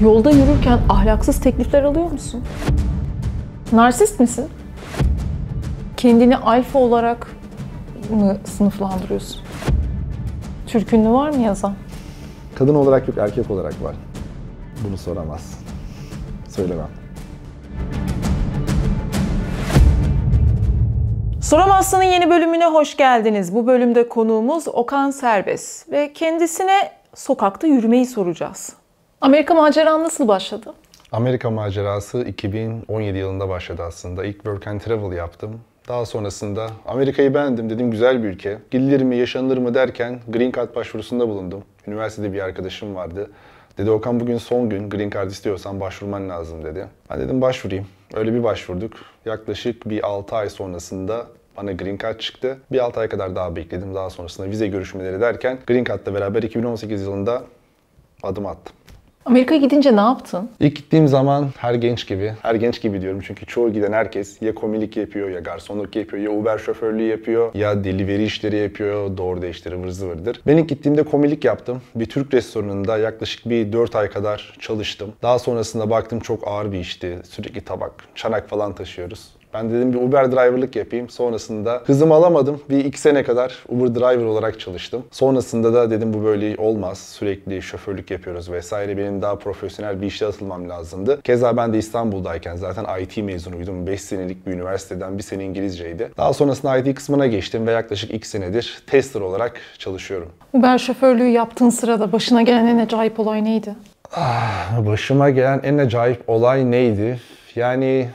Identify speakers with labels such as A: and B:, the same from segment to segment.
A: Yolda yürürken ahlaksız teklifler alıyor musun? Narsist misin? Kendini alfa olarak mı sınıflandırıyorsun? Türkünlü var mı yazan?
B: Kadın olarak yok, erkek olarak var. Bunu soramaz. Söylemem.
A: Soramazsın'ın yeni bölümüne hoş geldiniz. Bu bölümde konuğumuz Okan Serbest ve kendisine sokakta yürümeyi soracağız. Amerika maceran nasıl başladı?
B: Amerika macerası 2017 yılında başladı aslında. İlk work and travel yaptım. Daha sonrasında Amerika'yı beğendim dedim güzel bir ülke. Gidilir mi yaşanılır mı derken Green Card başvurusunda bulundum. Üniversitede bir arkadaşım vardı. Dedi Okan bugün son gün Green Card istiyorsan başvurman lazım dedi. Ben dedim başvurayım. Öyle bir başvurduk. Yaklaşık bir 6 ay sonrasında bana Green Card çıktı. Bir 6 ay kadar daha bekledim. Daha sonrasında vize görüşmeleri derken Green Card'la beraber 2018 yılında adım attım.
A: Amerika'ya gidince ne yaptın?
B: İlk gittiğim zaman her genç gibi, her genç gibi diyorum çünkü çoğu giden herkes ya komilik yapıyor, ya garsonluk yapıyor, ya Uber şoförlüğü yapıyor, ya delivery işleri yapıyor, doğru işleri vır zıvırdır. Ben ilk gittiğimde komilik yaptım. Bir Türk restoranında yaklaşık bir 4 ay kadar çalıştım. Daha sonrasında baktım çok ağır bir işti. Sürekli tabak, çanak falan taşıyoruz. Ben dedim bir Uber driverlık yapayım. Sonrasında hızımı alamadım. Bir iki sene kadar Uber driver olarak çalıştım. Sonrasında da dedim bu böyle olmaz. Sürekli şoförlük yapıyoruz vesaire. Benim daha profesyonel bir işe atılmam lazımdı. Keza ben de İstanbul'dayken zaten IT mezunuydum. 5 senelik bir üniversiteden bir sene İngilizceydi. Daha sonrasında IT kısmına geçtim ve yaklaşık 2 senedir tester olarak çalışıyorum.
A: Uber şoförlüğü yaptığın sırada başına gelen en acayip olay neydi?
B: Ah, başıma gelen en acayip olay neydi? Yani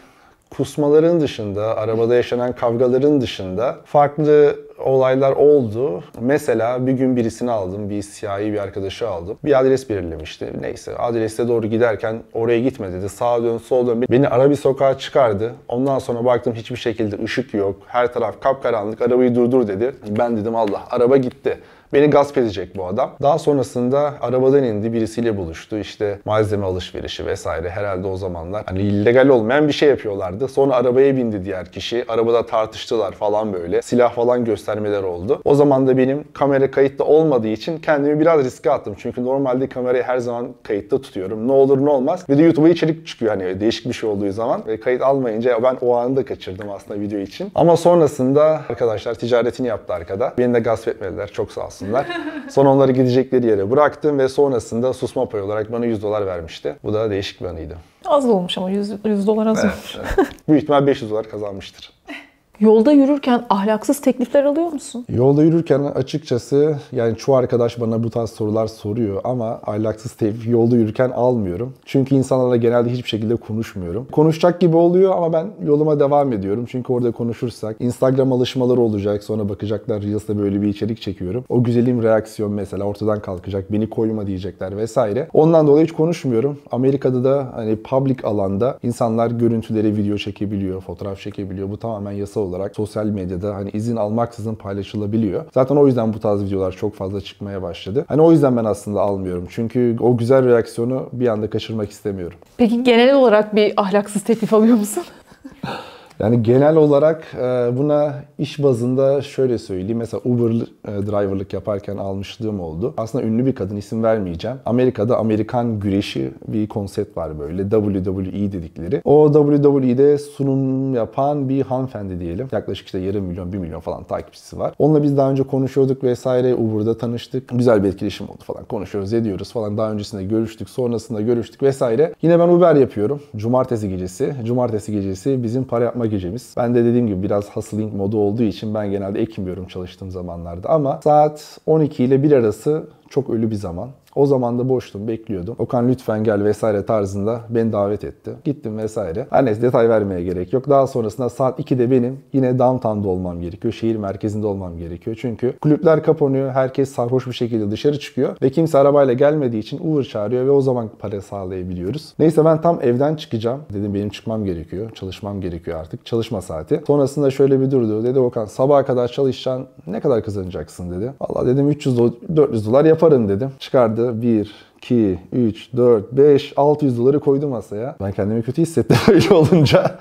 B: kusmaların dışında, arabada yaşanan kavgaların dışında farklı olaylar oldu. Mesela bir gün birisini aldım. Bir siyahi bir arkadaşı aldım. Bir adres belirlemişti. Neyse adrese doğru giderken oraya gitme dedi. Sağa dön sol dön. Beni ara bir sokağa çıkardı. Ondan sonra baktım hiçbir şekilde ışık yok. Her taraf kapkaranlık. Arabayı durdur dedi. Ben dedim Allah araba gitti. Beni gasp edecek bu adam. Daha sonrasında arabadan indi birisiyle buluştu. İşte malzeme alışverişi vesaire herhalde o zamanlar hani illegal olmayan bir şey yapıyorlardı. Sonra arabaya bindi diğer kişi. Arabada tartıştılar falan böyle. Silah falan göster göstermeler oldu. O zaman da benim kamera kayıtlı olmadığı için kendimi biraz riske attım. Çünkü normalde kamerayı her zaman kayıtta tutuyorum. Ne olur ne olmaz. Bir de YouTube'a içerik çıkıyor hani değişik bir şey olduğu zaman. ve kayıt almayınca ben o anı da kaçırdım aslında video için. Ama sonrasında arkadaşlar ticaretini yaptı arkada. Beni de gasp etmediler. Çok sağ olsunlar. Son onları gidecekleri yere bıraktım ve sonrasında susma payı olarak bana 100 dolar vermişti. Bu da değişik bir anıydı.
A: Az olmuş ama 100, 100 dolar az evet, olmuş.
B: Evet. Büyük ihtimal 500 dolar kazanmıştır.
A: Yolda yürürken ahlaksız teklifler alıyor musun?
B: Yolda yürürken açıkçası yani çoğu arkadaş bana bu tarz sorular soruyor ama ahlaksız teklif yolda yürürken almıyorum. Çünkü insanlarla genelde hiçbir şekilde konuşmuyorum. Konuşacak gibi oluyor ama ben yoluma devam ediyorum. Çünkü orada konuşursak Instagram alışmaları olacak. Sonra bakacaklar Reels'te böyle bir içerik çekiyorum. O güzelim reaksiyon mesela ortadan kalkacak. Beni koyma diyecekler vesaire. Ondan dolayı hiç konuşmuyorum. Amerika'da da hani public alanda insanlar görüntüleri video çekebiliyor, fotoğraf çekebiliyor. Bu tamamen yasal olarak sosyal medyada hani izin almaksızın paylaşılabiliyor. Zaten o yüzden bu tarz videolar çok fazla çıkmaya başladı. Hani o yüzden ben aslında almıyorum. Çünkü o güzel reaksiyonu bir anda kaçırmak istemiyorum.
A: Peki genel olarak bir ahlaksız teklif alıyor musun?
B: Yani genel olarak e, buna iş bazında şöyle söyleyeyim. Mesela Uber e, driverlık yaparken almışlığım oldu. Aslında ünlü bir kadın isim vermeyeceğim. Amerika'da Amerikan güreşi bir konsept var böyle. WWE dedikleri. O WWE'de sunum yapan bir hanımefendi diyelim. Yaklaşık işte yarım milyon, bir milyon falan takipçisi var. Onunla biz daha önce konuşuyorduk vesaire. Uber'da tanıştık. Güzel bir etkileşim oldu falan. Konuşuyoruz, ediyoruz falan. Daha öncesinde görüştük, sonrasında görüştük vesaire. Yine ben Uber yapıyorum. Cumartesi gecesi. Cumartesi gecesi bizim para yapma gecemiz. Ben de dediğim gibi biraz hustling modu olduğu için ben genelde ekmiyorum çalıştığım zamanlarda. Ama saat 12 ile 1 arası çok ölü bir zaman. O zaman da boştum, bekliyordum. Okan lütfen gel vesaire tarzında beni davet etti. Gittim vesaire. Her neyse detay vermeye gerek yok. Daha sonrasında saat 2'de benim yine downtown'da olmam gerekiyor. Şehir merkezinde olmam gerekiyor. Çünkü kulüpler kapanıyor. Herkes sarhoş bir şekilde dışarı çıkıyor. Ve kimse arabayla gelmediği için Uber çağırıyor ve o zaman para sağlayabiliyoruz. Neyse ben tam evden çıkacağım. Dedim benim çıkmam gerekiyor. Çalışmam gerekiyor artık. Çalışma saati. Sonrasında şöyle bir durdu. Dedi Okan sabaha kadar çalışacaksın. Ne kadar kazanacaksın dedi. Valla dedim 300-400 dolar yaparım dedim. Çıkardı vardı. 1, 2, 3, 4, 5, 600 doları koydu masaya. Ben kendimi kötü hissettim öyle olunca.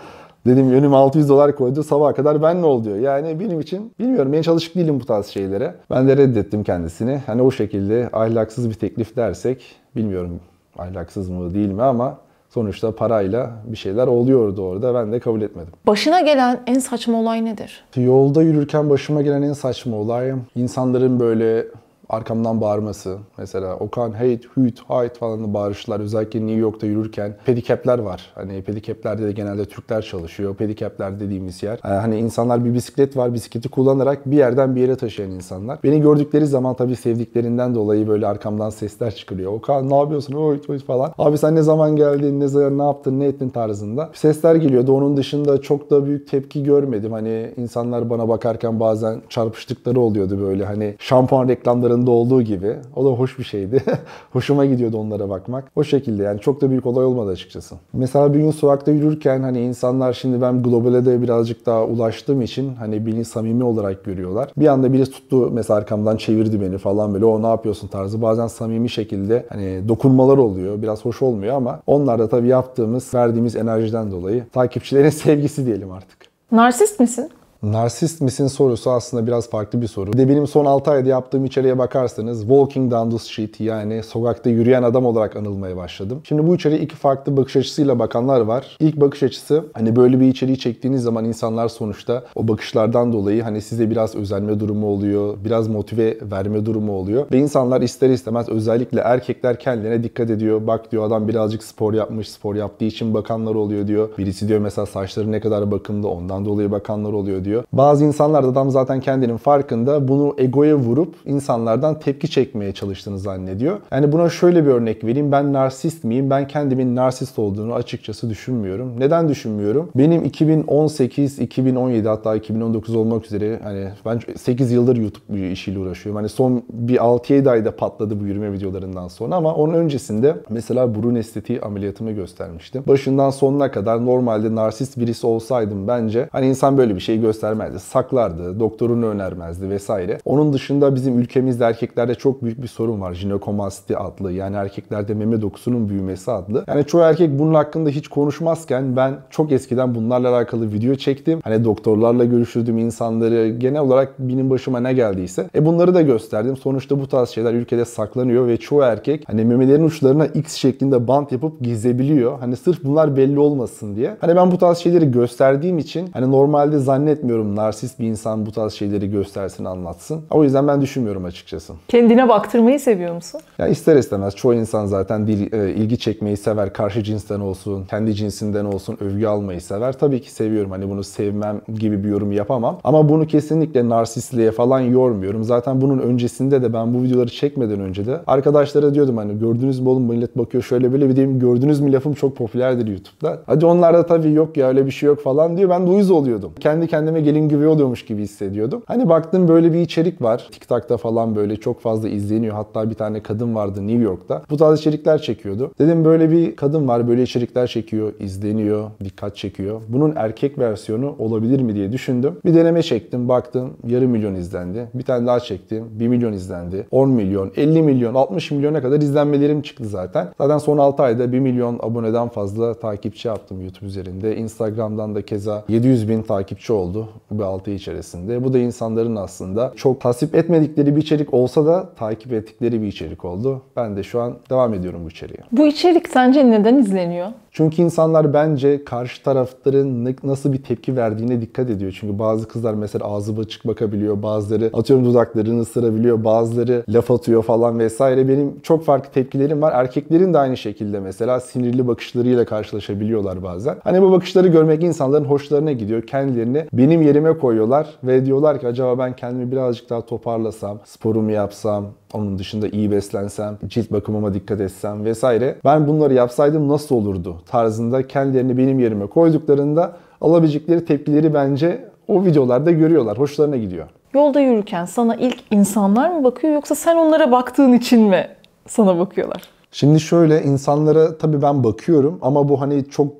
B: Dedim önüm 600 dolar koydu sabaha kadar ben ne oluyor Yani benim için bilmiyorum ben çalışık değilim bu tarz şeylere. Ben de reddettim kendisini. Hani o şekilde ahlaksız bir teklif dersek bilmiyorum ahlaksız mı değil mi ama sonuçta parayla bir şeyler oluyordu orada. Ben de kabul etmedim.
A: Başına gelen en saçma olay nedir?
B: Yolda yürürken başıma gelen en saçma olay insanların böyle arkamdan bağırması. Mesela Okan hate, hüt, hayt falan bağırışlar. Özellikle New York'ta yürürken pedikepler var. Hani pedikeplerde de genelde Türkler çalışıyor. Pedikepler dediğimiz yer. Ee, hani insanlar bir bisiklet var. Bisikleti kullanarak bir yerden bir yere taşıyan insanlar. Beni gördükleri zaman tabii sevdiklerinden dolayı böyle arkamdan sesler çıkıyor. Okan ne yapıyorsun? Hüt, hüt falan. Abi sen ne zaman geldin? Ne zaman ne yaptın? Ne ettin tarzında. Sesler geliyordu. Onun dışında çok da büyük tepki görmedim. Hani insanlar bana bakarken bazen çarpıştıkları oluyordu böyle. Hani şampuan reklamlarında videolarında olduğu gibi. O da hoş bir şeydi. Hoşuma gidiyordu onlara bakmak. O şekilde yani çok da büyük olay olmadı açıkçası. Mesela bir gün sokakta yürürken hani insanlar şimdi ben globale de birazcık daha ulaştığım için hani beni samimi olarak görüyorlar. Bir anda birisi tuttu mesela arkamdan çevirdi beni falan böyle o ne yapıyorsun tarzı. Bazen samimi şekilde hani dokunmalar oluyor. Biraz hoş olmuyor ama onlar da tabii yaptığımız, verdiğimiz enerjiden dolayı takipçilerin sevgisi diyelim artık.
A: Narsist misin?
B: Narsist misin sorusu aslında biraz farklı bir soru. Bir de benim son 6 ayda yaptığım içeriye bakarsanız Walking Down the Street yani sokakta yürüyen adam olarak anılmaya başladım. Şimdi bu içeriğe iki farklı bakış açısıyla bakanlar var. İlk bakış açısı hani böyle bir içeriği çektiğiniz zaman insanlar sonuçta o bakışlardan dolayı hani size biraz özenme durumu oluyor, biraz motive verme durumu oluyor. Ve insanlar ister istemez özellikle erkekler kendine dikkat ediyor. Bak diyor adam birazcık spor yapmış, spor yaptığı için bakanlar oluyor diyor. Birisi diyor mesela saçları ne kadar bakımlı ondan dolayı bakanlar oluyor diyor ediyor. Bazı insanlar da adam zaten kendinin farkında bunu egoya vurup insanlardan tepki çekmeye çalıştığını zannediyor. Yani buna şöyle bir örnek vereyim. Ben narsist miyim? Ben kendimin narsist olduğunu açıkçası düşünmüyorum. Neden düşünmüyorum? Benim 2018, 2017 hatta 2019 olmak üzere hani ben 8 yıldır YouTube işiyle uğraşıyorum. Hani son bir 6-7 ayda patladı bu yürüme videolarından sonra ama onun öncesinde mesela burun estetiği ameliyatımı göstermiştim. Başından sonuna kadar normalde narsist birisi olsaydım bence hani insan böyle bir şey göster göstermezdi, saklardı, doktorunu önermezdi vesaire. Onun dışında bizim ülkemizde erkeklerde çok büyük bir sorun var. Jinekomasti adlı yani erkeklerde meme dokusunun büyümesi adlı. Yani çoğu erkek bunun hakkında hiç konuşmazken ben çok eskiden bunlarla alakalı video çektim. Hani doktorlarla görüşürdüm insanları. Genel olarak benim başıma ne geldiyse. E bunları da gösterdim. Sonuçta bu tarz şeyler ülkede saklanıyor ve çoğu erkek hani memelerin uçlarına X şeklinde bant yapıp gizlebiliyor. Hani sırf bunlar belli olmasın diye. Hani ben bu tarz şeyleri gösterdiğim için hani normalde zannetmiyorum zannetmiyorum narsist bir insan bu tarz şeyleri göstersin, anlatsın. O yüzden ben düşünmüyorum açıkçası.
A: Kendine baktırmayı seviyor musun?
B: Ya ister istemez. Çoğu insan zaten dil, e, ilgi çekmeyi sever. Karşı cinsten olsun, kendi cinsinden olsun övgü almayı sever. Tabii ki seviyorum. Hani bunu sevmem gibi bir yorum yapamam. Ama bunu kesinlikle narsistliğe falan yormuyorum. Zaten bunun öncesinde de ben bu videoları çekmeden önce de arkadaşlara diyordum hani gördünüz mü oğlum millet bakıyor şöyle böyle bir diyeyim gördünüz mü lafım çok popülerdir YouTube'da. Hadi onlar da tabii yok ya öyle bir şey yok falan diyor. Ben de uyuz oluyordum. Kendi kendime evime gelin gibi oluyormuş gibi hissediyordum. Hani baktım böyle bir içerik var. TikTok'ta falan böyle çok fazla izleniyor. Hatta bir tane kadın vardı New York'ta. Bu tarz içerikler çekiyordu. Dedim böyle bir kadın var böyle içerikler çekiyor, izleniyor, dikkat çekiyor. Bunun erkek versiyonu olabilir mi diye düşündüm. Bir deneme çektim, baktım yarım milyon izlendi. Bir tane daha çektim, 1 milyon izlendi. 10 milyon, 50 milyon, 60 milyona kadar izlenmelerim çıktı zaten. Zaten son 6 ayda 1 milyon aboneden fazla takipçi yaptım YouTube üzerinde. Instagram'dan da keza 700 bin takipçi oldu bu altı içerisinde. Bu da insanların aslında çok tasip etmedikleri bir içerik olsa da takip ettikleri bir içerik oldu. Ben de şu an devam ediyorum bu içeriğe.
A: Bu içerik sence neden izleniyor?
B: Çünkü insanlar bence karşı tarafların nasıl bir tepki verdiğine dikkat ediyor. Çünkü bazı kızlar mesela ağzı açık bakabiliyor. Bazıları atıyorum dudaklarını ısırabiliyor. Bazıları laf atıyor falan vesaire. Benim çok farklı tepkilerim var. Erkeklerin de aynı şekilde mesela sinirli bakışlarıyla karşılaşabiliyorlar bazen. Hani bu bakışları görmek insanların hoşlarına gidiyor. Kendilerini benim yerime koyuyorlar ve diyorlar ki acaba ben kendimi birazcık daha toparlasam, sporumu yapsam, onun dışında iyi beslensem, cilt bakımıma dikkat etsem vesaire. Ben bunları yapsaydım nasıl olurdu tarzında kendilerini benim yerime koyduklarında alabilecekleri tepkileri bence o videolarda görüyorlar. Hoşlarına gidiyor.
A: Yolda yürürken sana ilk insanlar mı bakıyor yoksa sen onlara baktığın için mi sana bakıyorlar?
B: Şimdi şöyle insanlara tabii ben bakıyorum ama bu hani çok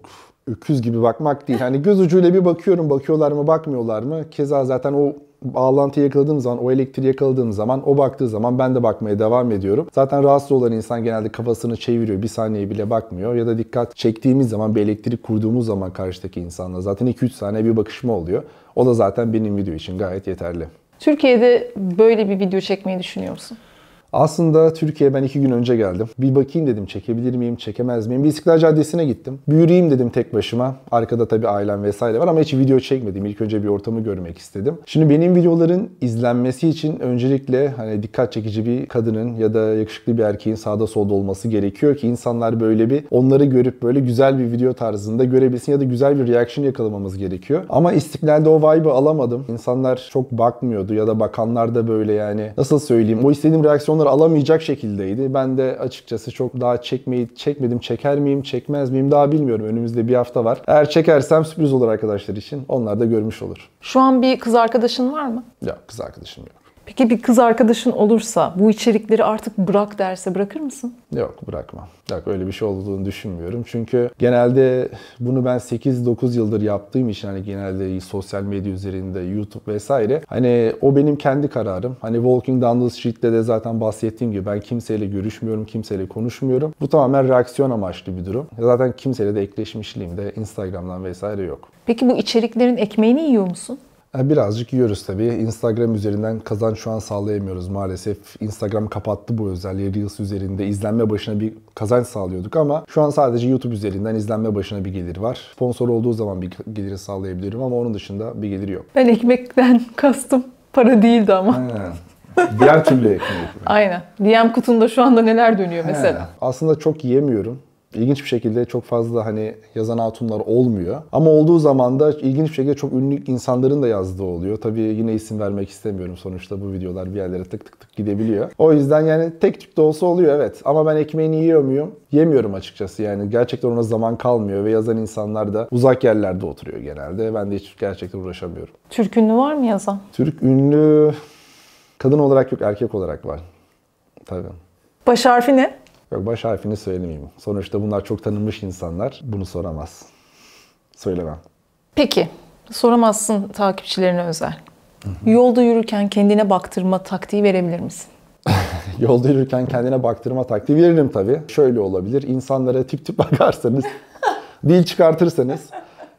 B: öküz gibi bakmak değil. Hani göz ucuyla bir bakıyorum bakıyorlar mı bakmıyorlar mı. Keza zaten o bağlantıyı yakaladığım zaman, o elektriği yakaladığım zaman, o baktığı zaman ben de bakmaya devam ediyorum. Zaten rahatsız olan insan genelde kafasını çeviriyor. Bir saniye bile bakmıyor. Ya da dikkat çektiğimiz zaman, bir elektrik kurduğumuz zaman karşıdaki insanla zaten 2-3 saniye bir bakışma oluyor. O da zaten benim video için gayet yeterli.
A: Türkiye'de böyle bir video çekmeyi düşünüyor musun?
B: Aslında Türkiye'ye ben iki gün önce geldim. Bir bakayım dedim çekebilir miyim, çekemez miyim? Bir İstiklal Caddesi'ne gittim. Bir yürüyeyim dedim tek başıma. Arkada tabi ailem vesaire var ama hiç video çekmedim. İlk önce bir ortamı görmek istedim. Şimdi benim videoların izlenmesi için öncelikle hani dikkat çekici bir kadının ya da yakışıklı bir erkeğin sağda solda olması gerekiyor ki insanlar böyle bir onları görüp böyle güzel bir video tarzında görebilsin ya da güzel bir reaction yakalamamız gerekiyor. Ama İstiklal'de o vibe'ı alamadım. İnsanlar çok bakmıyordu ya da bakanlar da böyle yani nasıl söyleyeyim o istediğim reaksiyon insanlar alamayacak şekildeydi. Ben de açıkçası çok daha çekmeyi çekmedim. Çeker miyim, çekmez miyim daha bilmiyorum. Önümüzde bir hafta var. Eğer çekersem sürpriz olur arkadaşlar için. Onlar da görmüş olur.
A: Şu an bir kız arkadaşın var mı?
B: Yok kız arkadaşım yok.
A: Peki bir kız arkadaşın olursa bu içerikleri artık bırak derse bırakır mısın?
B: Yok bırakmam. Yok öyle bir şey olduğunu düşünmüyorum. Çünkü genelde bunu ben 8-9 yıldır yaptığım için hani genelde sosyal medya üzerinde YouTube vesaire. Hani o benim kendi kararım. Hani Walking Down the Street'te de zaten bahsettiğim gibi ben kimseyle görüşmüyorum, kimseyle konuşmuyorum. Bu tamamen reaksiyon amaçlı bir durum. Zaten kimseyle de ekleşmişliğim de Instagram'dan vesaire yok.
A: Peki bu içeriklerin ekmeğini yiyor musun?
B: E, birazcık yiyoruz tabii. Instagram üzerinden kazanç şu an sağlayamıyoruz maalesef. Instagram kapattı bu özelliği. Reels üzerinde izlenme başına bir kazanç sağlıyorduk ama şu an sadece YouTube üzerinden izlenme başına bir gelir var. Sponsor olduğu zaman bir geliri sağlayabilirim ama onun dışında bir gelir yok.
A: Ben ekmekten kastım para değildi ama. Aynen.
B: Diğer türlü ekmek.
A: Aynen. DM kutunda şu anda neler dönüyor mesela? He.
B: Aslında çok yiyemiyorum ilginç bir şekilde çok fazla hani yazan hatunlar olmuyor. Ama olduğu zaman da ilginç bir şekilde çok ünlü insanların da yazdığı oluyor. Tabii yine isim vermek istemiyorum. Sonuçta bu videolar bir yerlere tık tık tık gidebiliyor. O yüzden yani tek tük de olsa oluyor evet. Ama ben ekmeğini yiyor muyum? Yemiyorum açıkçası yani. Gerçekten ona zaman kalmıyor ve yazan insanlar da uzak yerlerde oturuyor genelde. Ben de hiç gerçekten uğraşamıyorum.
A: Türk ünlü var mı yazan?
B: Türk ünlü kadın olarak yok erkek olarak var. Tabii.
A: Baş harfi ne?
B: Yok baş harfini söylemeyeyim. Sonuçta bunlar çok tanınmış insanlar. Bunu soramaz. Söylemem.
A: Peki. Soramazsın takipçilerine özel. Hı hı. Yolda yürürken kendine baktırma taktiği verebilir misin?
B: Yolda yürürken kendine baktırma taktiği veririm tabii. Şöyle olabilir. İnsanlara tip tip bakarsanız, dil çıkartırsanız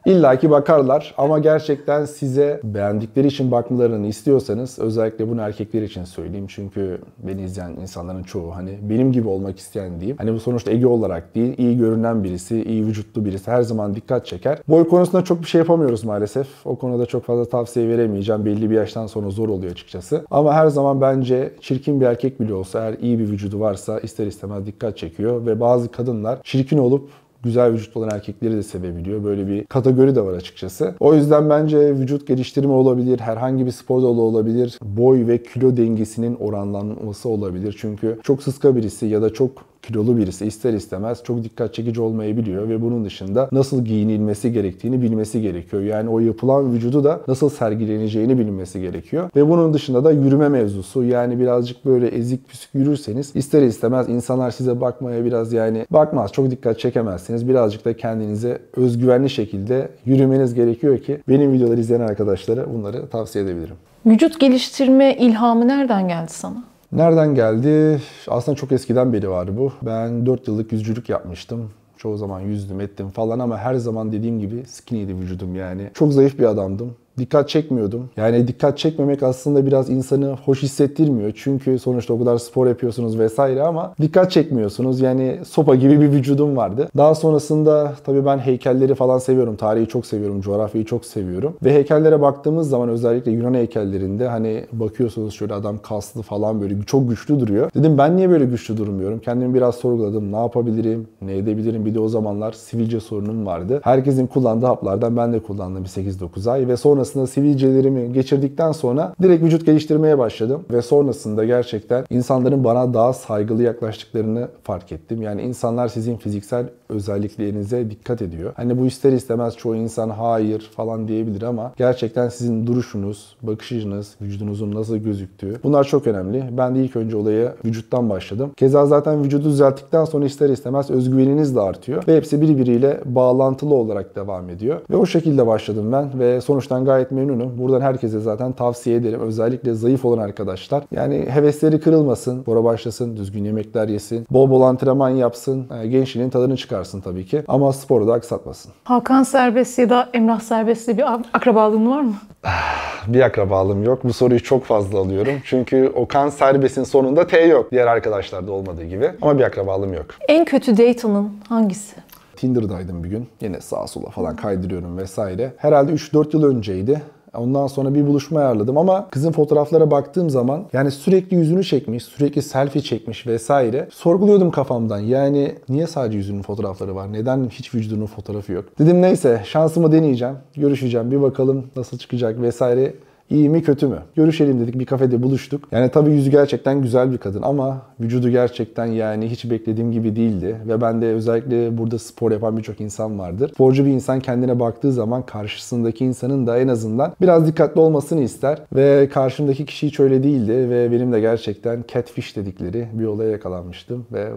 B: İlla ki bakarlar ama gerçekten size beğendikleri için bakmalarını istiyorsanız özellikle bunu erkekler için söyleyeyim. Çünkü beni izleyen insanların çoğu hani benim gibi olmak isteyen diyeyim. Hani bu sonuçta Ege olarak değil iyi görünen birisi, iyi vücutlu birisi her zaman dikkat çeker. Boy konusunda çok bir şey yapamıyoruz maalesef. O konuda çok fazla tavsiye veremeyeceğim. Belli bir yaştan sonra zor oluyor açıkçası. Ama her zaman bence çirkin bir erkek bile olsa eğer iyi bir vücudu varsa ister istemez dikkat çekiyor ve bazı kadınlar çirkin olup güzel vücut olan erkekleri de sevebiliyor. Böyle bir kategori de var açıkçası. O yüzden bence vücut geliştirme olabilir, herhangi bir spor dalı olabilir, boy ve kilo dengesinin oranlanması olabilir. Çünkü çok sıska birisi ya da çok kilolu birisi ister istemez çok dikkat çekici olmayabiliyor ve bunun dışında nasıl giyinilmesi gerektiğini bilmesi gerekiyor. Yani o yapılan vücudu da nasıl sergileneceğini bilmesi gerekiyor. Ve bunun dışında da yürüme mevzusu. Yani birazcık böyle ezik püskü yürürseniz ister istemez insanlar size bakmaya biraz yani bakmaz. Çok dikkat çekemezsiniz. Birazcık da kendinize özgüvenli şekilde yürümeniz gerekiyor ki benim videoları izleyen arkadaşlara bunları tavsiye edebilirim.
A: Vücut geliştirme ilhamı nereden geldi sana?
B: Nereden geldi? Aslında çok eskiden beri var bu. Ben 4 yıllık yüzcülük yapmıştım. Çoğu zaman yüzdüm ettim falan ama her zaman dediğim gibi skinny'di vücudum yani. Çok zayıf bir adamdım dikkat çekmiyordum. Yani dikkat çekmemek aslında biraz insanı hoş hissettirmiyor. Çünkü sonuçta o kadar spor yapıyorsunuz vesaire ama dikkat çekmiyorsunuz. Yani sopa gibi bir vücudum vardı. Daha sonrasında tabii ben heykelleri falan seviyorum. Tarihi çok seviyorum. Coğrafyayı çok seviyorum. Ve heykellere baktığımız zaman özellikle Yunan heykellerinde hani bakıyorsunuz şöyle adam kaslı falan böyle çok güçlü duruyor. Dedim ben niye böyle güçlü durmuyorum? Kendimi biraz sorguladım. Ne yapabilirim? Ne edebilirim? Bir de o zamanlar sivilce sorunum vardı. Herkesin kullandığı haplardan ben de kullandım 8-9 ay ve sonra sonrasında sivilcelerimi geçirdikten sonra direkt vücut geliştirmeye başladım. Ve sonrasında gerçekten insanların bana daha saygılı yaklaştıklarını fark ettim. Yani insanlar sizin fiziksel özelliklerinize dikkat ediyor. Hani bu ister istemez çoğu insan hayır falan diyebilir ama gerçekten sizin duruşunuz, bakışınız, vücudunuzun nasıl gözüktüğü bunlar çok önemli. Ben de ilk önce olaya vücuttan başladım. Keza zaten vücudu düzelttikten sonra ister istemez özgüveniniz de artıyor ve hepsi birbiriyle bağlantılı olarak devam ediyor. Ve o şekilde başladım ben ve sonuçtan gayet memnunum. Buradan herkese zaten tavsiye ederim. Özellikle zayıf olan arkadaşlar. Yani hevesleri kırılmasın, spora başlasın, düzgün yemekler yesin, bol bol antrenman yapsın, e, gençliğinin tadını çıkarsın tabii ki. Ama sporu da aksatmasın.
A: Hakan Serbest ya da Emrah Serbest'le bir akrabalığın var mı?
B: Ah, bir akrabalığım yok. Bu soruyu çok fazla alıyorum. Çünkü Okan Serbest'in sonunda T yok. Diğer arkadaşlarda olmadığı gibi. Ama bir akrabalığım yok.
A: En kötü date hangisi?
B: Tinder'daydım bir gün. Yine sağa sola falan kaydırıyorum vesaire. Herhalde 3-4 yıl önceydi. Ondan sonra bir buluşma ayarladım ama kızın fotoğraflara baktığım zaman yani sürekli yüzünü çekmiş, sürekli selfie çekmiş vesaire. Sorguluyordum kafamdan. Yani niye sadece yüzünün fotoğrafları var? Neden hiç vücudunun fotoğrafı yok? Dedim neyse şansımı deneyeceğim. Görüşeceğim. Bir bakalım nasıl çıkacak vesaire. İyi mi kötü mü? Görüşelim dedik bir kafede buluştuk. Yani tabi yüzü gerçekten güzel bir kadın ama vücudu gerçekten yani hiç beklediğim gibi değildi. Ve ben de özellikle burada spor yapan birçok insan vardır. Sporcu bir insan kendine baktığı zaman karşısındaki insanın da en azından biraz dikkatli olmasını ister. Ve karşımdaki kişi hiç öyle değildi ve benim de gerçekten catfish dedikleri bir olaya yakalanmıştım ve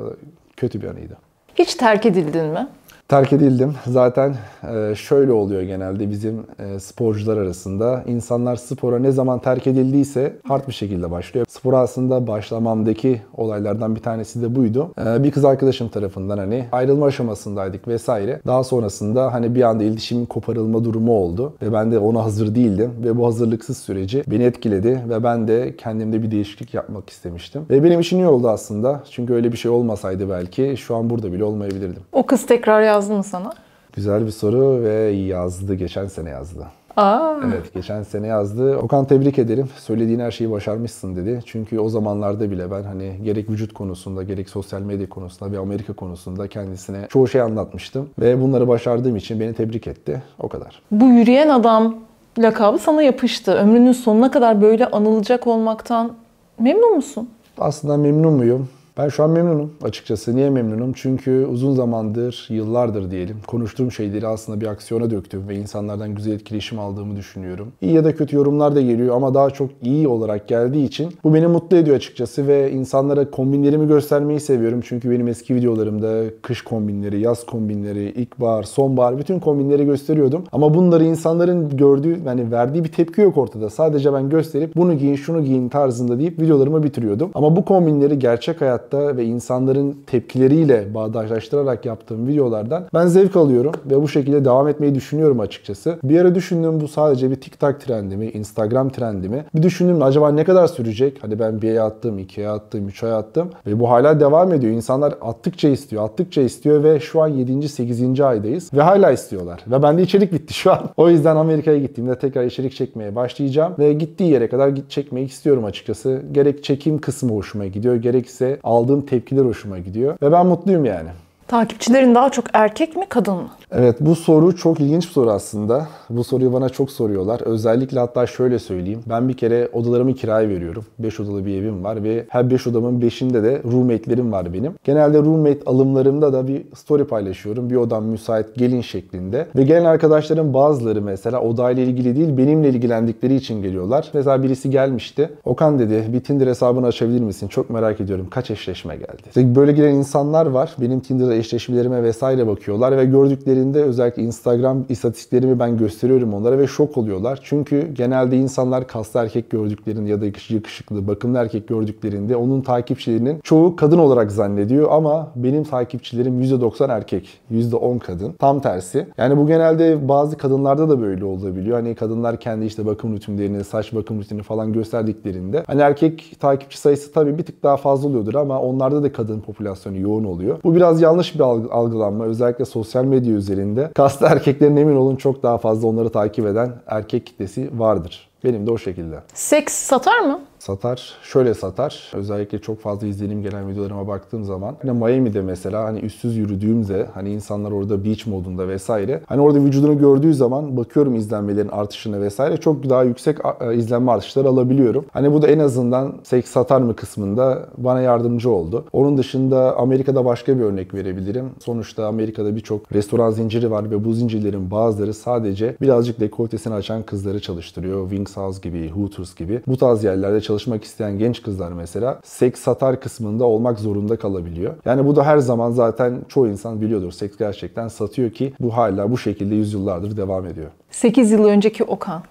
B: kötü bir anıydı.
A: Hiç terk edildin mi?
B: terk edildim. Zaten e, şöyle oluyor genelde bizim e, sporcular arasında. İnsanlar spora ne zaman terk edildiyse hard bir şekilde başlıyor. Spora aslında başlamamdaki olaylardan bir tanesi de buydu. E, bir kız arkadaşım tarafından hani ayrılma aşamasındaydık vesaire. Daha sonrasında hani bir anda iletişimin koparılma durumu oldu ve ben de ona hazır değildim ve bu hazırlıksız süreci beni etkiledi ve ben de kendimde bir değişiklik yapmak istemiştim. Ve benim için iyi oldu aslında. Çünkü öyle bir şey olmasaydı belki şu an burada bile olmayabilirdim.
A: O kız tekrar yaz yazdı mı sana?
B: Güzel bir soru ve yazdı. Geçen sene yazdı. Aa. Evet geçen sene yazdı. Okan tebrik ederim. Söylediğin her şeyi başarmışsın dedi. Çünkü o zamanlarda bile ben hani gerek vücut konusunda gerek sosyal medya konusunda ve Amerika konusunda kendisine çoğu şey anlatmıştım. Ve bunları başardığım için beni tebrik etti. O kadar.
A: Bu yürüyen adam lakabı sana yapıştı. Ömrünün sonuna kadar böyle anılacak olmaktan memnun musun?
B: Aslında memnun muyum? Ben şu an memnunum açıkçası. Niye memnunum? Çünkü uzun zamandır, yıllardır diyelim konuştuğum şeyleri aslında bir aksiyona döktüm ve insanlardan güzel etkileşim aldığımı düşünüyorum. İyi ya da kötü yorumlar da geliyor ama daha çok iyi olarak geldiği için bu beni mutlu ediyor açıkçası ve insanlara kombinlerimi göstermeyi seviyorum. Çünkü benim eski videolarımda kış kombinleri, yaz kombinleri, ilkbahar, sonbahar bütün kombinleri gösteriyordum. Ama bunları insanların gördüğü, yani verdiği bir tepki yok ortada. Sadece ben gösterip bunu giyin, şunu giyin tarzında deyip videolarımı bitiriyordum. Ama bu kombinleri gerçek hayat hayatta ve insanların tepkileriyle bağdaşlaştırarak yaptığım videolardan ben zevk alıyorum ve bu şekilde devam etmeyi düşünüyorum açıkçası. Bir ara düşündüm bu sadece bir TikTok trendi mi, Instagram trendi mi? Bir düşündüm acaba ne kadar sürecek? Hani ben bir aya attım, iki aya attım, üç aya attım ve bu hala devam ediyor. İnsanlar attıkça istiyor, attıkça istiyor ve şu an 7. 8. aydayız ve hala istiyorlar. Ve bende içerik bitti şu an. O yüzden Amerika'ya gittiğimde tekrar içerik çekmeye başlayacağım ve gittiği yere kadar çekmeyi istiyorum açıkçası. Gerek çekim kısmı hoşuma gidiyor, gerekse aldığım tepkiler hoşuma gidiyor. Ve ben mutluyum yani.
A: Takipçilerin daha çok erkek mi kadın mı?
B: Evet bu soru çok ilginç bir soru aslında. Bu soruyu bana çok soruyorlar. Özellikle hatta şöyle söyleyeyim. Ben bir kere odalarımı kiraya veriyorum. 5 odalı bir evim var ve her 5 odamın 5'inde de roommate'lerim var benim. Genelde roommate alımlarımda da bir story paylaşıyorum. Bir odam müsait gelin şeklinde. Ve gelen arkadaşların bazıları mesela odayla ilgili değil benimle ilgilendikleri için geliyorlar. Mesela birisi gelmişti. Okan dedi bir Tinder hesabını açabilir misin? Çok merak ediyorum. Kaç eşleşme geldi? böyle gelen insanlar var. Benim Tinder'a eşleşmelerime vesaire bakıyorlar ve gördüklerinde özellikle Instagram istatistiklerimi ben gösteriyorum onlara ve şok oluyorlar. Çünkü genelde insanlar kaslı erkek gördüklerinde ya da yakışıklı, bakımlı erkek gördüklerinde onun takipçilerinin çoğu kadın olarak zannediyor ama benim takipçilerim %90 erkek, %10 kadın. Tam tersi. Yani bu genelde bazı kadınlarda da böyle olabiliyor. Hani kadınlar kendi işte bakım rutinlerini, saç bakım rutinini falan gösterdiklerinde hani erkek takipçi sayısı tabii bir tık daha fazla oluyordur ama onlarda da kadın popülasyonu yoğun oluyor. Bu biraz yanlış yanlış bir algılanma özellikle sosyal medya üzerinde kaslı erkeklerin emin olun çok daha fazla onları takip eden erkek kitlesi vardır. Benim de o şekilde.
A: Seks satar mı?
B: Satar. Şöyle satar. Özellikle çok fazla izlenim gelen videolarıma baktığım zaman hani Miami'de mesela hani üstsüz yürüdüğümde hani insanlar orada beach modunda vesaire hani orada vücudunu gördüğü zaman bakıyorum izlenmelerin artışını vesaire çok daha yüksek e, izlenme artışları alabiliyorum. Hani bu da en azından seks satar mı kısmında bana yardımcı oldu. Onun dışında Amerika'da başka bir örnek verebilirim. Sonuçta Amerika'da birçok restoran zinciri var ve bu zincirlerin bazıları sadece birazcık dekoltesini açan kızları çalıştırıyor. Wings Texas House gibi, Hooters gibi bu tarz yerlerde çalışmak isteyen genç kızlar mesela seks satar kısmında olmak zorunda kalabiliyor. Yani bu da her zaman zaten çoğu insan biliyordur. Seks gerçekten satıyor ki bu hala bu şekilde yüzyıllardır devam ediyor.
A: 8 yıl önceki Okan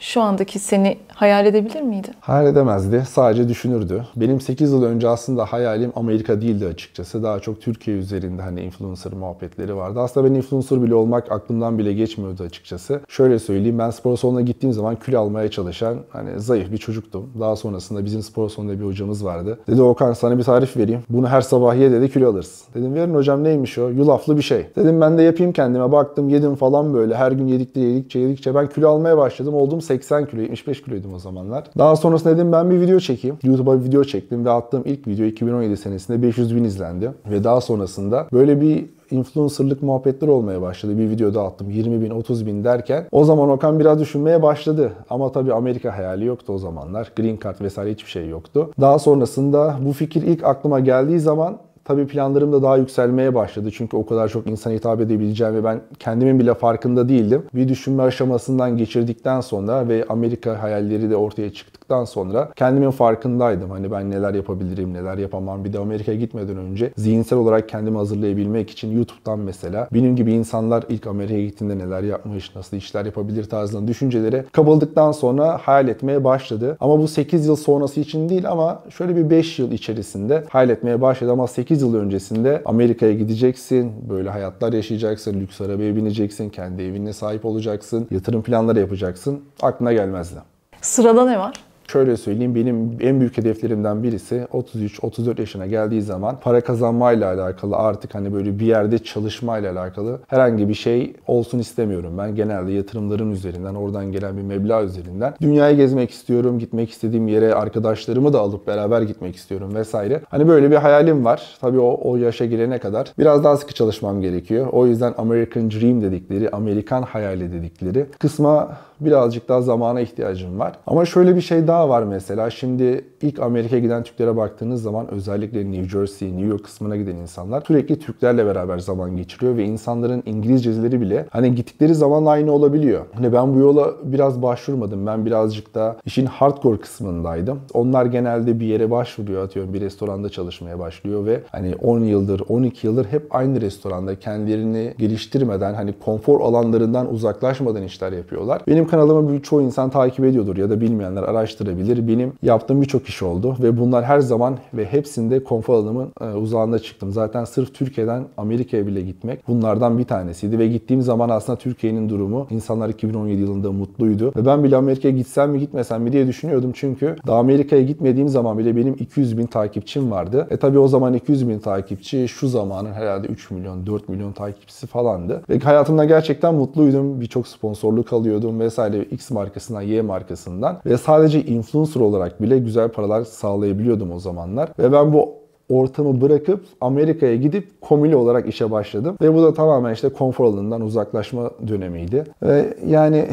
A: şu andaki seni hayal edebilir miydi?
B: Hayal edemezdi. Sadece düşünürdü. Benim 8 yıl önce aslında hayalim Amerika değildi açıkçası. Daha çok Türkiye üzerinde hani influencer muhabbetleri vardı. Aslında ben influencer bile olmak aklımdan bile geçmiyordu açıkçası. Şöyle söyleyeyim ben spor salonuna gittiğim zaman kül almaya çalışan hani zayıf bir çocuktum. Daha sonrasında bizim spor salonunda bir hocamız vardı. Dedi Okan sana bir tarif vereyim. Bunu her sabah ye dedi kül alırsın. Dedim verin hocam neymiş o? Yulaflı bir şey. Dedim ben de yapayım kendime. Baktım yedim falan böyle. Her gün yedikçe yedikçe yedikçe ben kül almaya başladım. Oldum 80 kilo, 75 kiloydum o zamanlar. Daha sonrasında dedim ben bir video çekeyim. YouTube'a bir video çektim ve attığım ilk video 2017 senesinde 500 bin izlendi. Ve daha sonrasında böyle bir influencerlık muhabbetler olmaya başladı. Bir videoda attım 20 bin 30 bin derken o zaman Okan biraz düşünmeye başladı. Ama tabii Amerika hayali yoktu o zamanlar. Green Card vesaire hiçbir şey yoktu. Daha sonrasında bu fikir ilk aklıma geldiği zaman Tabii planlarım da daha yükselmeye başladı. Çünkü o kadar çok insana hitap edebileceğim ve ben kendimin bile farkında değildim. Bir düşünme aşamasından geçirdikten sonra ve Amerika hayalleri de ortaya çıktıktan sonra kendimin farkındaydım. Hani ben neler yapabilirim, neler yapamam. Bir de Amerika'ya gitmeden önce zihinsel olarak kendimi hazırlayabilmek için YouTube'dan mesela benim gibi insanlar ilk Amerika'ya gittiğinde neler yapmış, nasıl işler yapabilir tarzında düşüncelere kapıldıktan sonra hayal etmeye başladı. Ama bu 8 yıl sonrası için değil ama şöyle bir 5 yıl içerisinde hayal etmeye başladı ama 8 8 yıl öncesinde Amerika'ya gideceksin, böyle hayatlar yaşayacaksın, lüks arabaya bineceksin, kendi evine sahip olacaksın, yatırım planları yapacaksın. Aklına gelmezdi.
A: Sırada ne var?
B: Şöyle söyleyeyim benim en büyük hedeflerimden birisi 33-34 yaşına geldiği zaman para kazanmayla alakalı artık hani böyle bir yerde çalışmayla alakalı herhangi bir şey olsun istemiyorum ben. Genelde yatırımlarım üzerinden, oradan gelen bir meblağ üzerinden dünyayı gezmek istiyorum, gitmek istediğim yere arkadaşlarımı da alıp beraber gitmek istiyorum vesaire. Hani böyle bir hayalim var. Tabii o, o yaşa girene kadar biraz daha sıkı çalışmam gerekiyor. O yüzden American Dream dedikleri, Amerikan hayali dedikleri kısma birazcık daha zamana ihtiyacım var. Ama şöyle bir şey daha var mesela. Şimdi ilk Amerika'ya giden Türklere baktığınız zaman özellikle New Jersey, New York kısmına giden insanlar sürekli Türklerle beraber zaman geçiriyor ve insanların İngilizceleri bile hani gittikleri zaman aynı olabiliyor. Hani ben bu yola biraz başvurmadım. Ben birazcık da işin hardcore kısmındaydım. Onlar genelde bir yere başvuruyor. Atıyorum bir restoranda çalışmaya başlıyor ve hani 10 yıldır, 12 yıldır hep aynı restoranda kendilerini geliştirmeden hani konfor alanlarından uzaklaşmadan işler yapıyorlar. Benim kanalımı çoğu insan takip ediyordur ya da bilmeyenler araştırın sürebilir. Benim yaptığım birçok iş oldu ve bunlar her zaman ve hepsinde konfor alanımın e, uzağında çıktım. Zaten sırf Türkiye'den Amerika'ya bile gitmek bunlardan bir tanesiydi ve gittiğim zaman aslında Türkiye'nin durumu insanlar 2017 yılında mutluydu ve ben bile Amerika'ya gitsem mi gitmesem mi diye düşünüyordum çünkü daha Amerika'ya gitmediğim zaman bile benim 200 bin takipçim vardı. E tabi o zaman 200 bin takipçi şu zamanın herhalde 3 milyon 4 milyon takipçisi falandı ve hayatımda gerçekten mutluydum. Birçok sponsorluk alıyordum vesaire X markasından Y markasından ve sadece in influencer olarak bile güzel paralar sağlayabiliyordum o zamanlar. Ve ben bu ortamı bırakıp Amerika'ya gidip komili olarak işe başladım. Ve bu da tamamen işte konfor alanından uzaklaşma dönemiydi. Ve yani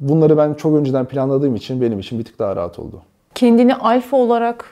B: bunları ben çok önceden planladığım için benim için bir tık daha rahat oldu.
A: Kendini alfa olarak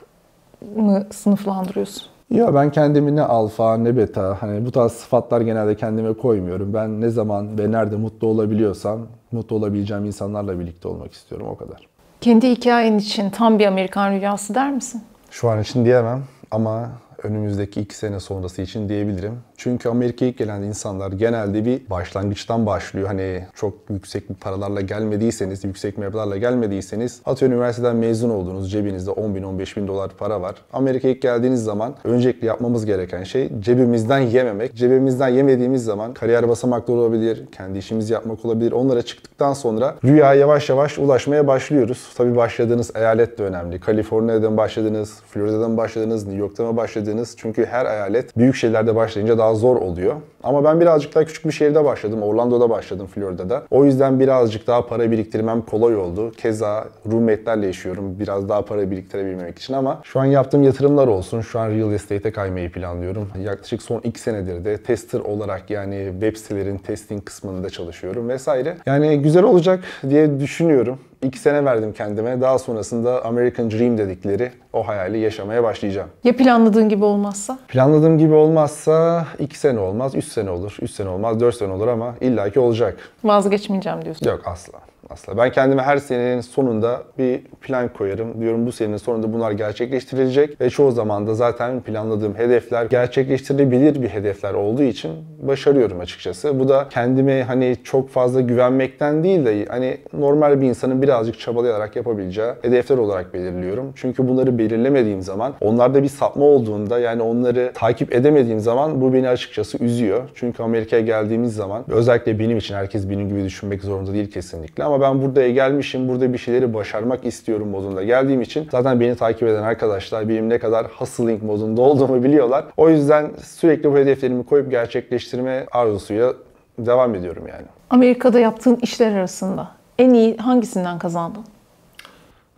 A: mı sınıflandırıyorsun?
B: Ya ben kendimi ne alfa ne beta hani bu tarz sıfatlar genelde kendime koymuyorum. Ben ne zaman ve nerede mutlu olabiliyorsam mutlu olabileceğim insanlarla birlikte olmak istiyorum o kadar.
A: Kendi hikayen için tam bir Amerikan rüyası der misin?
B: Şu an için diyemem ama önümüzdeki iki sene sonrası için diyebilirim. Çünkü Amerika'ya ilk gelen insanlar genelde bir başlangıçtan başlıyor. Hani çok yüksek bir paralarla gelmediyseniz, yüksek meblağlarla gelmediyseniz atıyorum üniversiteden mezun oldunuz. Cebinizde 10 bin, 15 bin dolar para var. Amerika'ya ilk geldiğiniz zaman öncelikle yapmamız gereken şey cebimizden yememek. Cebimizden yemediğimiz zaman kariyer basamakları olabilir, kendi işimizi yapmak olabilir. Onlara çıktıktan sonra rüya yavaş yavaş ulaşmaya başlıyoruz. Tabii başladığınız eyalet de önemli. Kaliforniya'dan başladınız, Florida'dan başladınız, New York'tan başladınız başladığınız çünkü her eyalet büyük şehirlerde başlayınca daha zor oluyor. Ama ben birazcık daha küçük bir şehirde başladım. Orlando'da başladım Florida'da. O yüzden birazcık daha para biriktirmem kolay oldu. Keza roommate'lerle yaşıyorum biraz daha para biriktirebilmek için ama şu an yaptığım yatırımlar olsun. Şu an real estate'e kaymayı planlıyorum. Yaklaşık son 2 senedir de tester olarak yani web sitelerin testing kısmında çalışıyorum vesaire. Yani güzel olacak diye düşünüyorum. İki sene verdim kendime. Daha sonrasında American Dream dedikleri o hayali yaşamaya başlayacağım.
A: Ya planladığın gibi olmazsa?
B: Planladığım gibi olmazsa iki sene olmaz, üç sene olur. üç sene olmaz, dört sene olur ama illaki olacak.
A: Vazgeçmeyeceğim diyorsun.
B: Yok asla aslında. Ben kendime her senenin sonunda bir plan koyarım. Diyorum bu senenin sonunda bunlar gerçekleştirilecek ve çoğu zaman da zaten planladığım hedefler gerçekleştirilebilir bir hedefler olduğu için başarıyorum açıkçası. Bu da kendime hani çok fazla güvenmekten değil de hani normal bir insanın birazcık çabalayarak yapabileceği hedefler olarak belirliyorum. Çünkü bunları belirlemediğim zaman onlarda bir sapma olduğunda yani onları takip edemediğim zaman bu beni açıkçası üzüyor. Çünkü Amerika'ya geldiğimiz zaman özellikle benim için herkes benim gibi düşünmek zorunda değil kesinlikle ama ama ben buraya gelmişim, burada bir şeyleri başarmak istiyorum modunda geldiğim için zaten beni takip eden arkadaşlar benim ne kadar hustling modunda olduğumu biliyorlar. O yüzden sürekli bu hedeflerimi koyup gerçekleştirme arzusuyla devam ediyorum yani.
A: Amerika'da yaptığın işler arasında en iyi hangisinden kazandın?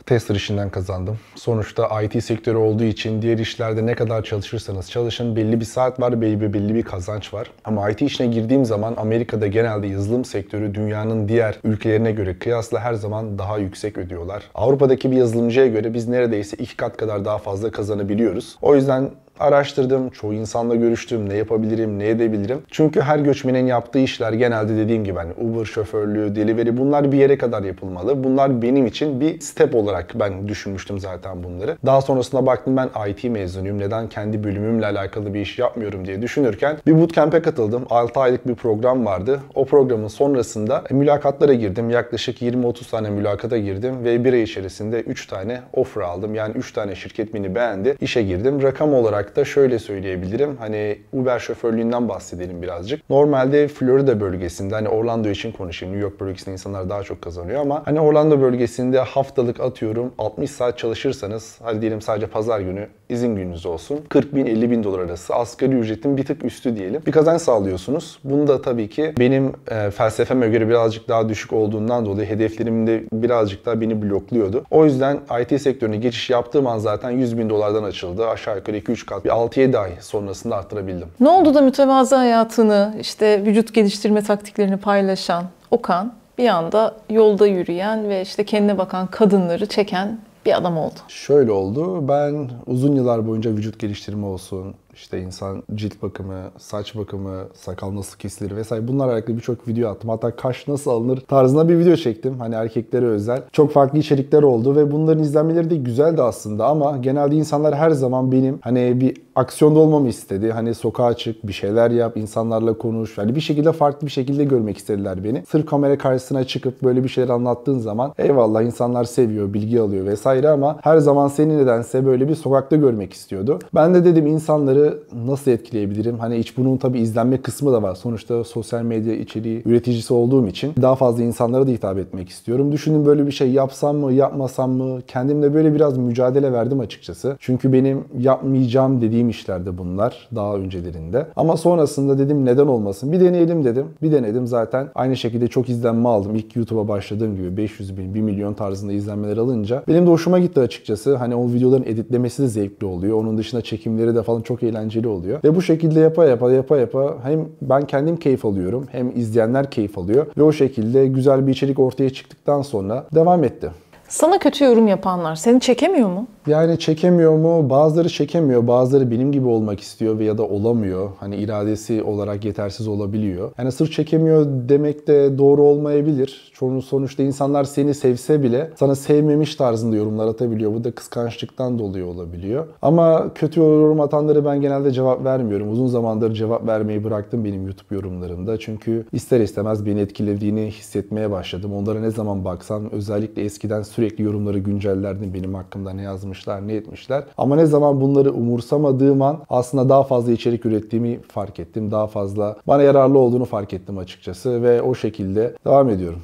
B: tester işinden kazandım. Sonuçta IT sektörü olduğu için diğer işlerde ne kadar çalışırsanız çalışın belli bir saat var, belli bir, belli bir kazanç var. Ama IT işine girdiğim zaman Amerika'da genelde yazılım sektörü dünyanın diğer ülkelerine göre kıyasla her zaman daha yüksek ödüyorlar. Avrupa'daki bir yazılımcıya göre biz neredeyse iki kat kadar daha fazla kazanabiliyoruz. O yüzden araştırdım, çoğu insanla görüştüm, ne yapabilirim, ne edebilirim. Çünkü her göçmenin yaptığı işler genelde dediğim gibi hani Uber şoförlüğü, delivery bunlar bir yere kadar yapılmalı. Bunlar benim için bir step olarak ben düşünmüştüm zaten bunları. Daha sonrasında baktım ben IT mezunuyum. Neden kendi bölümümle alakalı bir iş yapmıyorum diye düşünürken bir bootcamp'e katıldım. 6 aylık bir program vardı. O programın sonrasında mülakatlara girdim. Yaklaşık 20-30 tane mülakata girdim ve bir ay içerisinde 3 tane offer aldım. Yani 3 tane şirket beni beğendi. İşe girdim. Rakam olarak olarak da şöyle söyleyebilirim. Hani Uber şoförlüğünden bahsedelim birazcık. Normalde Florida bölgesinde hani Orlando için konuşayım. New York bölgesinde insanlar daha çok kazanıyor ama hani Orlando bölgesinde haftalık atıyorum 60 saat çalışırsanız hadi diyelim sadece pazar günü izin gününüz olsun. 40 bin 50 bin dolar arası asgari ücretin bir tık üstü diyelim. Bir kazanç sağlıyorsunuz. Bunu da tabii ki benim e, felsefeme göre birazcık daha düşük olduğundan dolayı hedeflerimde birazcık daha beni blokluyordu. O yüzden IT sektörüne geçiş yaptığım an zaten 100 bin dolardan açıldı. Aşağı yukarı 2-3 kat bir 6-7 ay sonrasında arttırabildim.
A: Ne oldu da mütevazı hayatını işte vücut geliştirme taktiklerini paylaşan Okan bir anda yolda yürüyen ve işte kendine bakan kadınları çeken bir adam oldu?
B: Şöyle oldu. Ben uzun yıllar boyunca vücut geliştirme olsun, işte insan cilt bakımı, saç bakımı, sakal nasıl kesilir vesaire bunlar alakalı birçok video attım. Hatta kaş nasıl alınır tarzına bir video çektim. Hani erkeklere özel. Çok farklı içerikler oldu ve bunların izlenmeleri de güzeldi aslında ama genelde insanlar her zaman benim hani bir aksiyonda olmamı istedi. Hani sokağa çık, bir şeyler yap, insanlarla konuş. yani bir şekilde farklı bir şekilde görmek istediler beni. Sırf kamera karşısına çıkıp böyle bir şeyler anlattığın zaman eyvallah insanlar seviyor, bilgi alıyor vesaire ama her zaman seni nedense böyle bir sokakta görmek istiyordu. Ben de dedim insanları nasıl etkileyebilirim? Hani iç bunun tabii izlenme kısmı da var. Sonuçta sosyal medya içeriği üreticisi olduğum için daha fazla insanlara da hitap etmek istiyorum. Düşünün böyle bir şey yapsam mı, yapmasam mı? Kendimle böyle biraz mücadele verdim açıkçası. Çünkü benim yapmayacağım dediğim işlerde bunlar daha öncelerinde. Ama sonrasında dedim neden olmasın? Bir deneyelim dedim. Bir denedim zaten. Aynı şekilde çok izlenme aldım. İlk YouTube'a başladığım gibi 500 bin, 1 milyon tarzında izlenmeler alınca benim de hoşuma gitti açıkçası. Hani o videoların editlemesi de zevkli oluyor. Onun dışında çekimleri de falan çok eğlenceli eğlenceli oluyor. Ve bu şekilde yapa yapa yapa yapa hem ben kendim keyif alıyorum hem izleyenler keyif alıyor. Ve o şekilde güzel bir içerik ortaya çıktıktan sonra devam etti.
A: Sana kötü yorum yapanlar seni çekemiyor mu?
B: Yani çekemiyor mu? Bazıları çekemiyor. Bazıları benim gibi olmak istiyor ve ya da olamıyor. Hani iradesi olarak yetersiz olabiliyor. Yani sırf çekemiyor demek de doğru olmayabilir. Çoğunun sonuçta insanlar seni sevse bile sana sevmemiş tarzında yorumlar atabiliyor. Bu da kıskançlıktan dolayı olabiliyor. Ama kötü yorum atanları ben genelde cevap vermiyorum. Uzun zamandır cevap vermeyi bıraktım benim YouTube yorumlarımda. Çünkü ister istemez beni etkilediğini hissetmeye başladım. Onlara ne zaman baksan özellikle eskiden sürekli yorumları güncellerdim benim hakkımda ne yazmış yapmışlar, ne etmişler. Ama ne zaman bunları umursamadığım an aslında daha fazla içerik ürettiğimi fark ettim. Daha fazla bana yararlı olduğunu fark ettim açıkçası ve o şekilde devam ediyorum.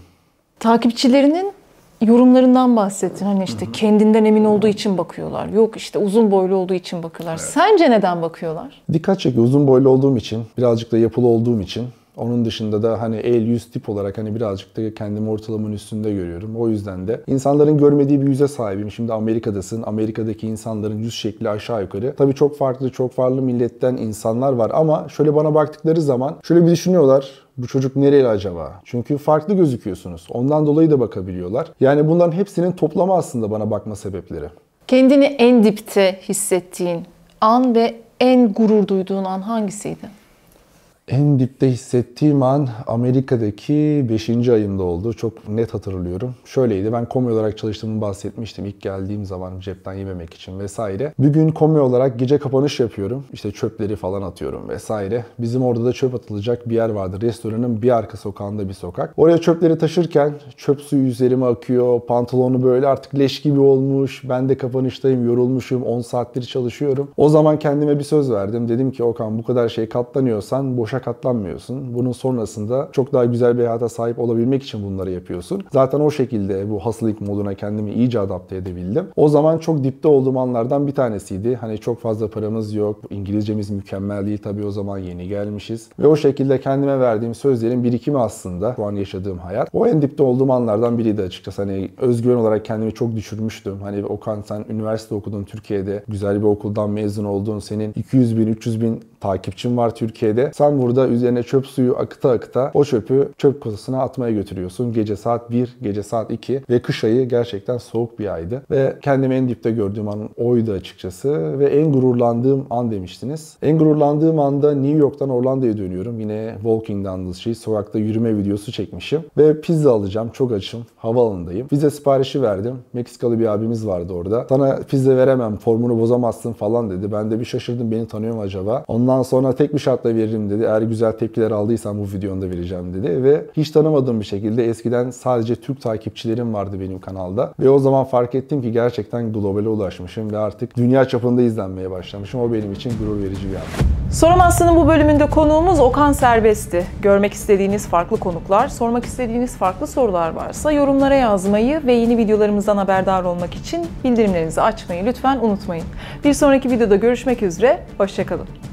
A: Takipçilerinin yorumlarından bahsettin. Hani işte Hı-hı. kendinden emin olduğu için bakıyorlar. Yok işte uzun boylu olduğu için bakıyorlar. Evet. Sence neden bakıyorlar?
B: Dikkat çekiyor. Uzun boylu olduğum için, birazcık da yapılı olduğum için onun dışında da hani el yüz tip olarak hani birazcık da kendimi ortalamanın üstünde görüyorum. O yüzden de insanların görmediği bir yüze sahibim. Şimdi Amerika'dasın. Amerika'daki insanların yüz şekli aşağı yukarı. Tabii çok farklı, çok farklı milletten insanlar var ama şöyle bana baktıkları zaman şöyle bir düşünüyorlar bu çocuk nereli acaba? Çünkü farklı gözüküyorsunuz. Ondan dolayı da bakabiliyorlar. Yani bunların hepsinin toplamı aslında bana bakma sebepleri.
A: Kendini en dipte hissettiğin an ve en gurur duyduğun an hangisiydi?
B: en dipte hissettiğim an Amerika'daki 5. ayımda oldu. Çok net hatırlıyorum. Şöyleydi ben komi olarak çalıştığımı bahsetmiştim ilk geldiğim zaman cepten yememek için vesaire. Bir gün komi olarak gece kapanış yapıyorum. İşte çöpleri falan atıyorum vesaire. Bizim orada da çöp atılacak bir yer vardı. Restoranın bir arka sokağında bir sokak. Oraya çöpleri taşırken çöp suyu üzerime akıyor. Pantolonu böyle artık leş gibi olmuş. Ben de kapanıştayım yorulmuşum. 10 saattir çalışıyorum. O zaman kendime bir söz verdim. Dedim ki Okan bu kadar şey katlanıyorsan boş boşa katlanmıyorsun. Bunun sonrasında çok daha güzel bir hayata sahip olabilmek için bunları yapıyorsun. Zaten o şekilde bu hustling moduna kendimi iyice adapte edebildim. O zaman çok dipte olduğum anlardan bir tanesiydi. Hani çok fazla paramız yok. İngilizcemiz mükemmel değil tabii o zaman yeni gelmişiz. Ve o şekilde kendime verdiğim sözlerin birikimi aslında şu an yaşadığım hayat. O en dipte olduğum anlardan biriydi açıkçası. Hani özgüven olarak kendimi çok düşürmüştüm. Hani Okan sen üniversite okudun Türkiye'de. Güzel bir okuldan mezun oldun. Senin 200 bin, 300 bin takipçim var Türkiye'de. Sen burada üzerine çöp suyu akıta akıta o çöpü çöp kutusuna atmaya götürüyorsun. Gece saat 1, gece saat 2 ve kış ayı gerçekten soğuk bir aydı. Ve kendimi en dipte gördüğüm an oydu açıkçası ve en gururlandığım an demiştiniz. En gururlandığım anda New York'tan Orlando'ya dönüyorum. Yine Walking Down the Street sokakta yürüme videosu çekmişim. Ve pizza alacağım. Çok açım. Havaalanındayım. vize siparişi verdim. Meksikalı bir abimiz vardı orada. Sana pizza veremem formunu bozamazsın falan dedi. Ben de bir şaşırdım beni tanıyor mu acaba? Ondan Ondan sonra tek bir şartla veririm dedi. Eğer güzel tepkiler aldıysam bu videonda vereceğim dedi. Ve hiç tanımadığım bir şekilde eskiden sadece Türk takipçilerim vardı benim kanalda. Ve o zaman fark ettim ki gerçekten globale ulaşmışım ve artık dünya çapında izlenmeye başlamışım. O benim için gurur verici bir
A: an. Aslı'nın bu bölümünde konuğumuz Okan Serbest'i. Görmek istediğiniz farklı konuklar, sormak istediğiniz farklı sorular varsa yorumlara yazmayı ve yeni videolarımızdan haberdar olmak için bildirimlerinizi açmayı lütfen unutmayın. Bir sonraki videoda görüşmek üzere, hoşçakalın.